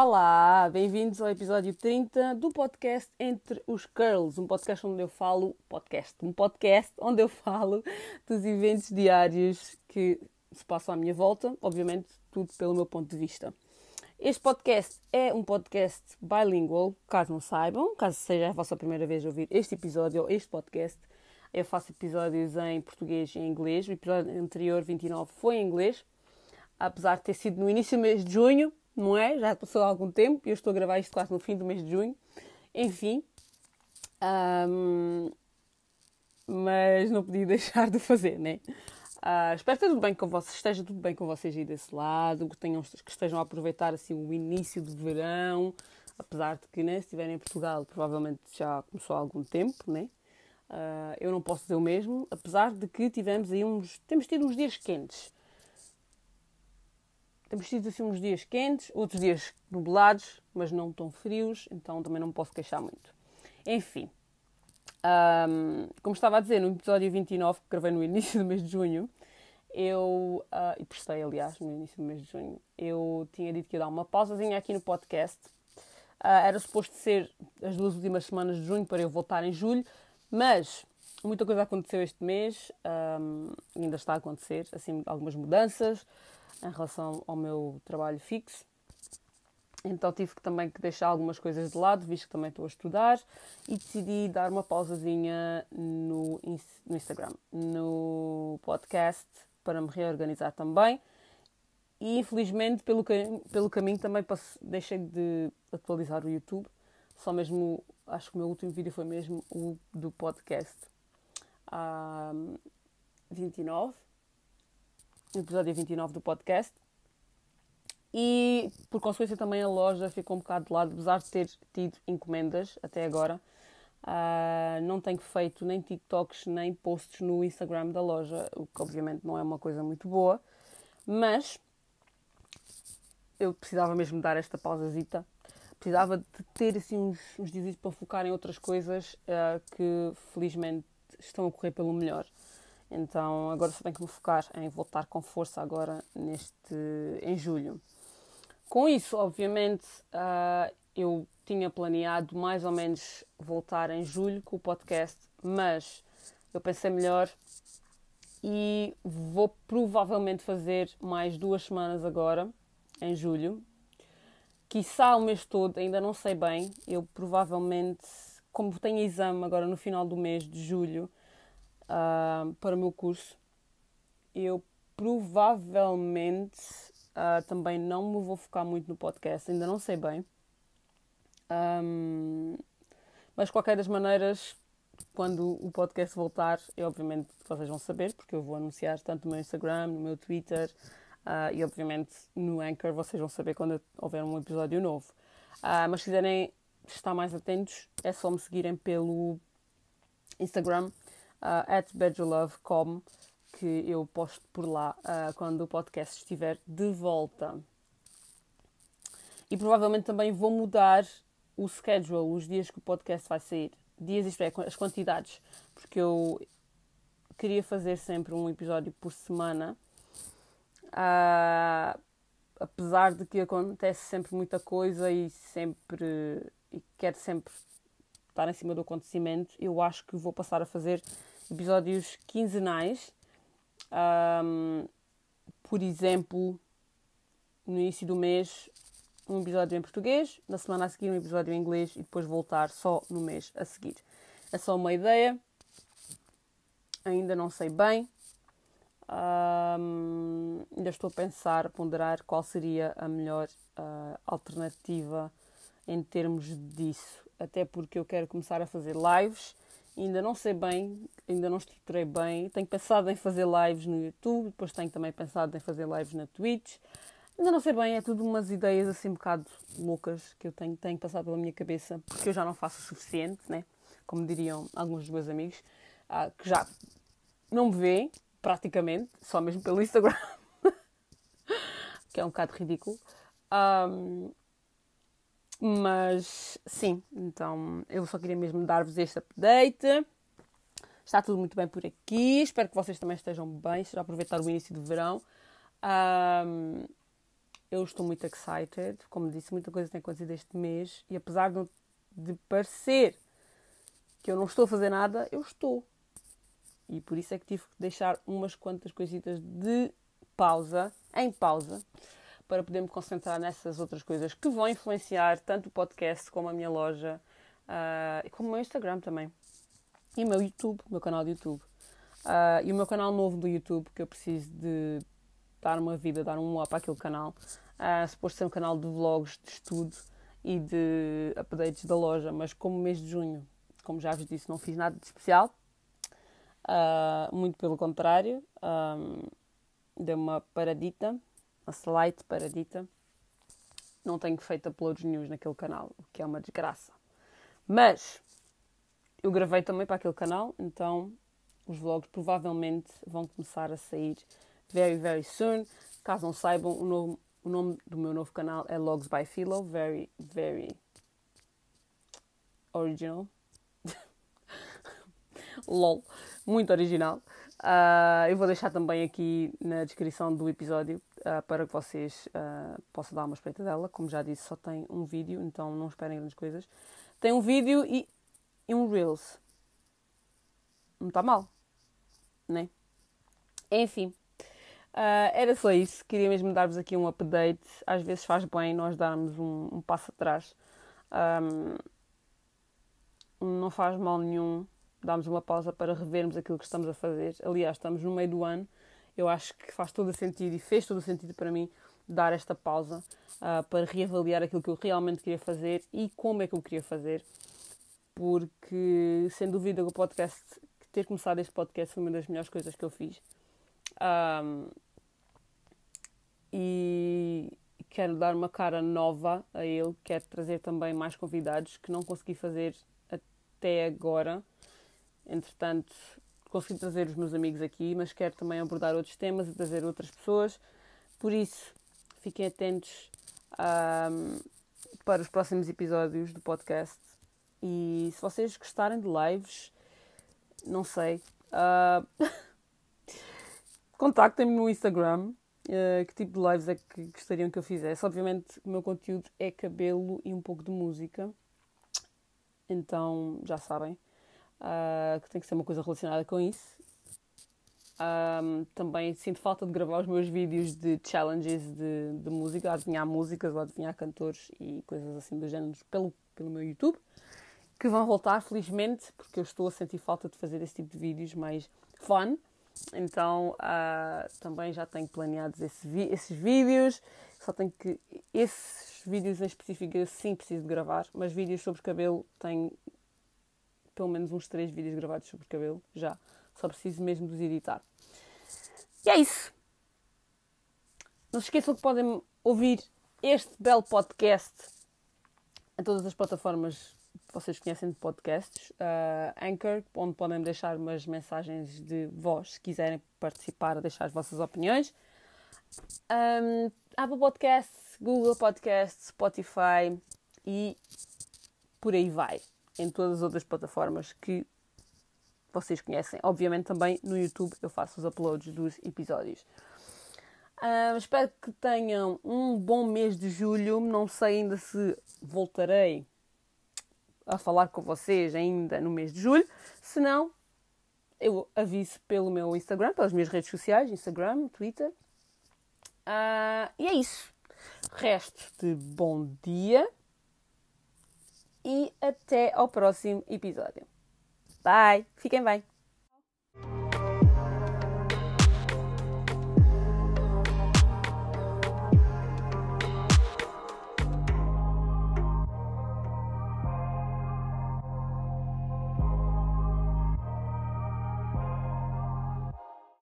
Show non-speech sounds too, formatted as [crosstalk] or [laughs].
Olá, bem-vindos ao episódio 30 do podcast Entre os Curls, um podcast onde eu falo, podcast, um podcast onde eu falo dos eventos diários que se passam à minha volta, obviamente tudo pelo meu ponto de vista. Este podcast é um podcast bilingual, caso não saibam, caso seja a vossa primeira vez a ouvir este episódio ou este podcast, eu faço episódios em português e em inglês. O episódio anterior, 29, foi em inglês, apesar de ter sido no início do mês de junho, não é? Já passou algum tempo e eu estou a gravar isto quase no fim do mês de junho. Enfim, um, mas não podia [laughs] deixar de fazer, né? Uh, espero que tudo bem com vocês, esteja tudo bem com vocês aí desse lado, que, tenham, que estejam a aproveitar assim, o início do verão, apesar de que né, se estiverem em Portugal provavelmente já começou há algum tempo, né? Uh, eu não posso dizer o mesmo, apesar de que tivemos aí uns, temos tido uns dias quentes. Temos tido assim uns dias quentes, outros dias nublados, mas não tão frios, então também não me posso queixar muito. Enfim, um, como estava a dizer no episódio 29 que gravei no início do mês de junho, eu, uh, e prestei aliás no início do mês de junho, eu tinha dito que ia dar uma pausazinha aqui no podcast. Uh, era suposto ser as duas últimas semanas de junho para eu voltar em julho, mas muita coisa aconteceu este mês, um, ainda está a acontecer, assim, algumas mudanças em relação ao meu trabalho fixo. Então tive que, também que deixar algumas coisas de lado, visto que também estou a estudar, e decidi dar uma pausazinha no, no Instagram, no podcast, para me reorganizar também. E infelizmente, pelo, pelo caminho, também passei deixei de atualizar o YouTube. Só mesmo, acho que o meu último vídeo foi mesmo o do podcast. Ah, 29 no episódio 29 do podcast. E por consequência também a loja ficou um bocado de lado, apesar de ter tido encomendas até agora. Uh, não tenho feito nem TikToks nem posts no Instagram da loja, o que obviamente não é uma coisa muito boa, mas eu precisava mesmo dar esta pausazita. Precisava de ter assim uns, uns dias para focar em outras coisas uh, que felizmente estão a correr pelo melhor. Então agora só tenho que me focar em voltar com força agora neste em julho. Com isso, obviamente, uh, eu tinha planeado mais ou menos voltar em julho com o podcast, mas eu pensei melhor e vou provavelmente fazer mais duas semanas agora, em julho. Quiçá o mês todo, ainda não sei bem. Eu provavelmente, como tenho exame agora no final do mês de julho, uh, para o meu curso, eu provavelmente uh, também não me vou focar muito no podcast, ainda não sei bem. Um, mas, qualquer das maneiras, quando o podcast voltar, eu, obviamente vocês vão saber, porque eu vou anunciar tanto no meu Instagram, no meu Twitter uh, e, obviamente, no Anchor, vocês vão saber quando houver um episódio novo. Uh, mas se quiserem estar mais atentos, é só me seguirem pelo Instagram, at bedulove.com, que eu posto por lá uh, quando o podcast estiver de volta. E provavelmente também vou mudar o schedule, os dias que o podcast vai sair. Dias, isto é, as quantidades. Porque eu queria fazer sempre um episódio por semana. Uh, apesar de que acontece sempre muita coisa e sempre e quero sempre estar em cima do acontecimento, eu acho que vou passar a fazer episódios quinzenais. Um, por exemplo, no início do mês, um episódio em português, na semana a seguir, um episódio em inglês e depois voltar só no mês a seguir. É só uma ideia, ainda não sei bem. Um, ainda estou a pensar, a ponderar qual seria a melhor uh, alternativa em termos disso até porque eu quero começar a fazer lives. Ainda não sei bem, ainda não estruturei bem. Tenho pensado em fazer lives no YouTube, depois tenho também pensado em fazer lives na Twitch. Ainda não sei bem, é tudo umas ideias assim um bocado loucas que eu tenho, tenho passado pela minha cabeça, porque eu já não faço o suficiente, né? Como diriam alguns dos meus amigos, ah, que já não me veem, praticamente, só mesmo pelo Instagram, [laughs] que é um bocado ridículo. Um, mas sim, então eu só queria mesmo dar-vos este update. Está tudo muito bem por aqui. Espero que vocês também estejam bem. Se já aproveitar o início do verão. Um, eu estou muito excited. Como disse, muita coisa tem acontecido este mês. E apesar de, de parecer que eu não estou a fazer nada, eu estou. E por isso é que tive que deixar umas quantas coisitas de pausa, em pausa para poder me concentrar nessas outras coisas que vão influenciar tanto o podcast como a minha loja uh, e como o meu Instagram também. E o meu YouTube, o meu canal de YouTube. Uh, e o meu canal novo do YouTube, que eu preciso de dar uma vida, dar um up àquele canal. Uh, suposto ser um canal de vlogs, de estudo e de updates da loja, mas como mês de junho, como já vos disse, não fiz nada de especial. Uh, muito pelo contrário, um, dei uma paradita slide slight paradita. Não tenho feito uploads nenhums naquele canal, o que é uma desgraça. Mas eu gravei também para aquele canal, então os vlogs provavelmente vão começar a sair very, very soon. Caso não saibam, o o nome do meu novo canal é Logs by Philo, very, very original. [laughs] LOL, muito original. Uh, eu vou deixar também aqui na descrição do episódio uh, para que vocês uh, possam dar uma espreita dela. Como já disse, só tem um vídeo, então não esperem grandes coisas. Tem um vídeo e, e um Reels. Não está mal, né? Enfim, era só isso. Queria mesmo dar-vos aqui um update. Às vezes faz bem nós darmos um, um passo atrás. Um, não faz mal nenhum darmos uma pausa para revermos aquilo que estamos a fazer. Aliás, estamos no meio do ano, eu acho que faz todo o sentido e fez todo o sentido para mim dar esta pausa uh, para reavaliar aquilo que eu realmente queria fazer e como é que eu queria fazer, porque sem dúvida o podcast, ter começado este podcast foi uma das melhores coisas que eu fiz. Um, e quero dar uma cara nova a ele, quero trazer também mais convidados que não consegui fazer até agora entretanto, consegui trazer os meus amigos aqui, mas quero também abordar outros temas e trazer outras pessoas. Por isso, fiquem atentos um, para os próximos episódios do podcast. E se vocês gostarem de lives, não sei, uh, [laughs] contactem-me no Instagram. Uh, que tipo de lives é que gostariam que eu fizesse? Obviamente, o meu conteúdo é cabelo e um pouco de música. Então, já sabem uh, que tem que ser uma coisa relacionada com isso. Um, ah, também sinto falta de gravar os meus vídeos de challenges de, de música, adivinhar músicas ou adivinhar cantores e coisas assim do género pelo, pelo meu YouTube, que vão voltar, felizmente, porque eu estou a sentir falta de fazer esse tipo de vídeos mais fun. Então uh, também já tenho planeados esse esses vídeos, só tenho que. Esses vídeos em específico sim preciso de gravar, mas vídeos sobre cabelo tenho pelo menos uns três vídeos gravados sobre cabelo, já. Só preciso mesmo de os editar. E é isso. Não se esqueçam que podem ouvir este belo podcast em todas as plataformas que vocês conhecem de podcasts. Uh, Anchor, onde podem deixar umas mensagens de voz se quiserem participar, deixar as vossas opiniões. Um, ah, Apple Podcasts, Google Podcasts, Spotify e por aí vai em todas as outras plataformas que vocês conhecem. Obviamente também no YouTube eu faço os uploads dos episódios. Uh, espero que tenham um bom mês de julho. Não sei ainda se voltarei a falar com vocês ainda no mês de julho. Se não, eu aviso pelo meu Instagram, pelas minhas redes sociais, Instagram, Twitter. Uh, e é isso. Resto de bom dia e até ao próximo episódio. Bye, fiquem bem.